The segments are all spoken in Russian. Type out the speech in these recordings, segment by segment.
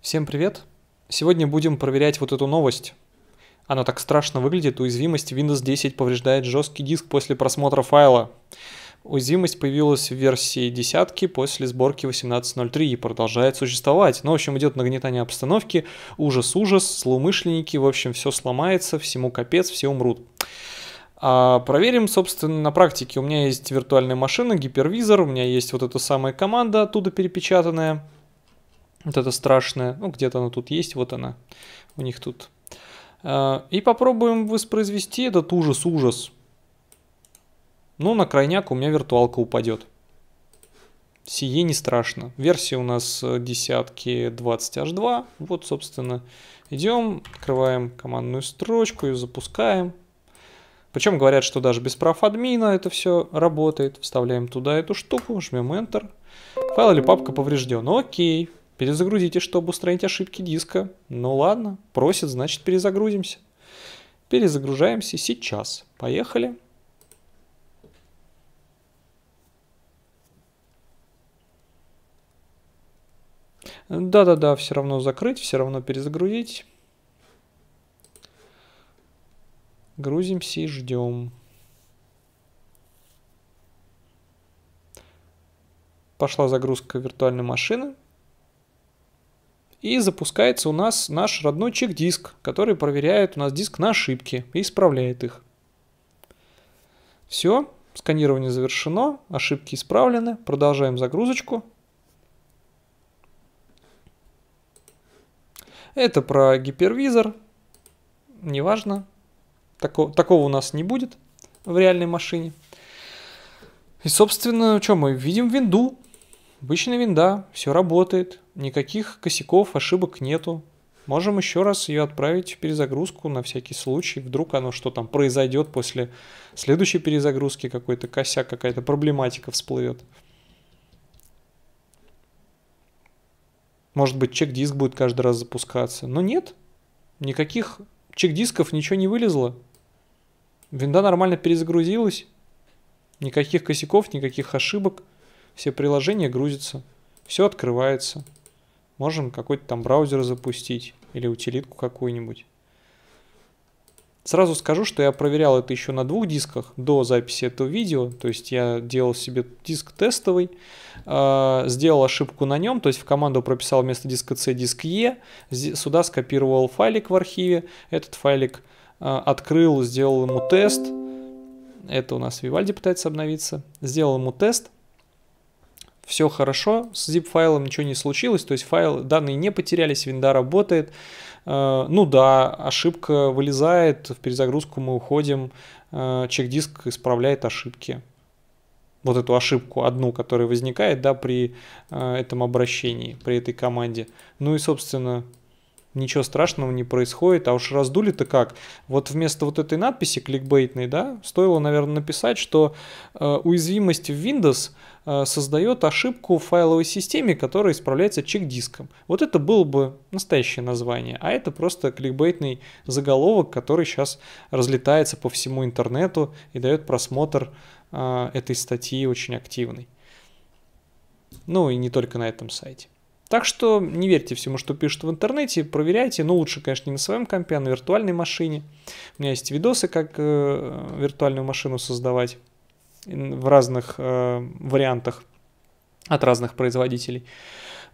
Всем привет! Сегодня будем проверять вот эту новость. Она так страшно выглядит. Уязвимость Windows 10 повреждает жесткий диск после просмотра файла. Уязвимость появилась в версии десятки после сборки 18.03 и продолжает существовать. Ну, в общем, идет нагнетание обстановки, ужас-ужас, злоумышленники, в общем, все сломается, всему капец, все умрут. А проверим, собственно, на практике. У меня есть виртуальная машина, гипервизор, у меня есть вот эта самая команда, оттуда перепечатанная – вот это страшное. Ну, где-то оно тут есть, вот она. У них тут. А, и попробуем воспроизвести этот ужас-ужас. Ну, на крайняк у меня виртуалка упадет. Сие не страшно. Версия у нас э, десятки 20H2. Вот, собственно, идем, открываем командную строчку и запускаем. Причем говорят, что даже без прав админа это все работает. Вставляем туда эту штуку, жмем Enter. Файл или папка поврежден. Окей. Перезагрузите, чтобы устранить ошибки диска. Ну ладно, просит, значит перезагрузимся. Перезагружаемся сейчас. Поехали. Да-да-да, все равно закрыть, все равно перезагрузить. Грузимся и ждем. Пошла загрузка виртуальной машины. И запускается у нас наш родной чек-диск, который проверяет у нас диск на ошибки и исправляет их. Все, сканирование завершено, ошибки исправлены. Продолжаем загрузочку. Это про гипервизор. Неважно. Тако, такого у нас не будет в реальной машине. И, собственно, что мы видим винду. Обычная винда, все работает, никаких косяков, ошибок нету. Можем еще раз ее отправить в перезагрузку на всякий случай. Вдруг оно что там произойдет после следующей перезагрузки, какой-то косяк, какая-то проблематика всплывет. Может быть, чек-диск будет каждый раз запускаться. Но нет, никаких чек-дисков ничего не вылезло. Винда нормально перезагрузилась. Никаких косяков, никаких ошибок все приложения грузятся, все открывается. Можем какой-то там браузер запустить или утилитку какую-нибудь. Сразу скажу, что я проверял это еще на двух дисках до записи этого видео, то есть я делал себе диск тестовый, а, сделал ошибку на нем, то есть в команду прописал вместо диска C диск E, сюда скопировал файлик в архиве, этот файлик а, открыл, сделал ему тест, это у нас Вивальди пытается обновиться, сделал ему тест – все хорошо, с zip-файлом ничего не случилось, то есть файл, данные не потерялись, винда работает. Э, ну да, ошибка вылезает, в перезагрузку мы уходим, э, чек-диск исправляет ошибки. Вот эту ошибку одну, которая возникает да, при э, этом обращении, при этой команде. Ну и, собственно, ничего страшного не происходит, а уж раздули-то как. Вот вместо вот этой надписи кликбейтной, да, стоило, наверное, написать, что э, уязвимость в Windows э, создает ошибку в файловой системе, которая исправляется чек-диском. Вот это было бы настоящее название, а это просто кликбейтный заголовок, который сейчас разлетается по всему интернету и дает просмотр э, этой статьи очень активный. Ну и не только на этом сайте. Так что не верьте всему, что пишут в интернете, проверяйте, но ну, лучше, конечно, не на своем компе, а на виртуальной машине. У меня есть видосы, как э, виртуальную машину создавать в разных э, вариантах от разных производителей.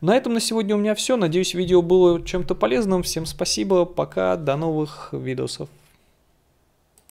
На этом на сегодня у меня все. Надеюсь, видео было чем-то полезным. Всем спасибо, пока, до новых видосов.